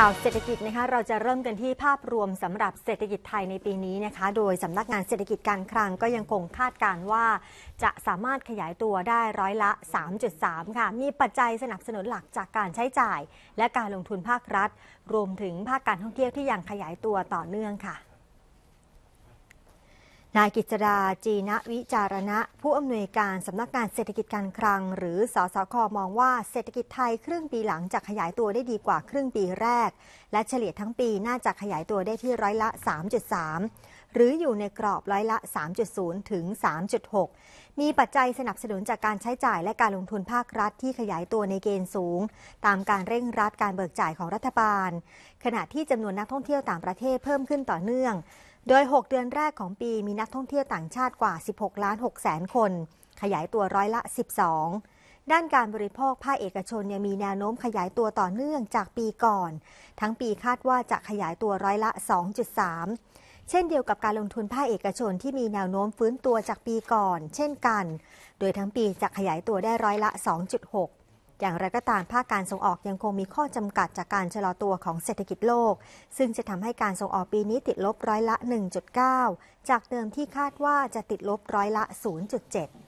ข่าวเศรษฐกิจนะคะเราจะเริ่มกันที่ภาพรวมสำหรับเศรษฐกิจไทยในปีนี้นะคะ โดยสำนักงานเศรษฐกิจการคลังก็ยังคงคาดการว่า จะสามารถขยายตัวได้ร้อยละ 3.3 ค่ะ มีปัจจัยสนับสนุนหลักจากการใช้จ่าย และการลงทุนภาครัฐ รวมถึงภาคการท่องเที่ยวที่ยังขยายตัวต่อเนื่องค่ะนายกิจดาจีนวิจารณะผู้อำนวยการสำนักงานเศรษฐกิจการคลัง หรือสสคมองว่าเศรษฐกิจไทยครึ่งปีหลังจะขยายตัวได้ดีกว่าครึ่งปีแรก และเฉลี่ยทั้งปีน่าจะขยายตัวได้ที่ร้อยละ 3.3 หรืออยู่ในกรอบร้อยละ 3.0 ถึง 3.6 มีปัจจัยสนับสนุนจากการใช้จ่ายและการลงทุนภาครัฐที่ขยายตัวในเกณฑ์สูง ตามการเร่งรัดการเบิกจ่ายของรัฐบาล ขณะที่จำนวนนักท่องเที่ยวต่างประเทศเพิ่มขึ้นต่อเนื่องโดย 6 เดือนแรกของปีมีนักท่องเที่ยวต่างชาติกว่า 16ล้าน6แสนคน ขยายตัวร้อยละ 12 ด้านการบริโภคภาคเอกชนยังมีแนวโน้มขยายตัวต่อเนื่องจากปีก่อน ทั้งปีคาดว่าจะขยายตัวร้อยละ 2.3 เช่นเดียวกับการลงทุนภาคเอกชนที่มีแนวโน้มฟื้นตัวจากปีก่อน เช่นกัน โดยทั้งปีจะขยายตัวได้ร้อยละ 2.6อย่างไรก็ตามภาคการส่งออกยังคงมีข้อจำกัดจากการชะลอตัวของเศรษฐกิจโลก ซึ่งจะทำให้การส่งออกปีนี้ติดลบร้อยละ 1.9 จากเดิมที่คาดว่าจะติดลบร้อยละ 0.7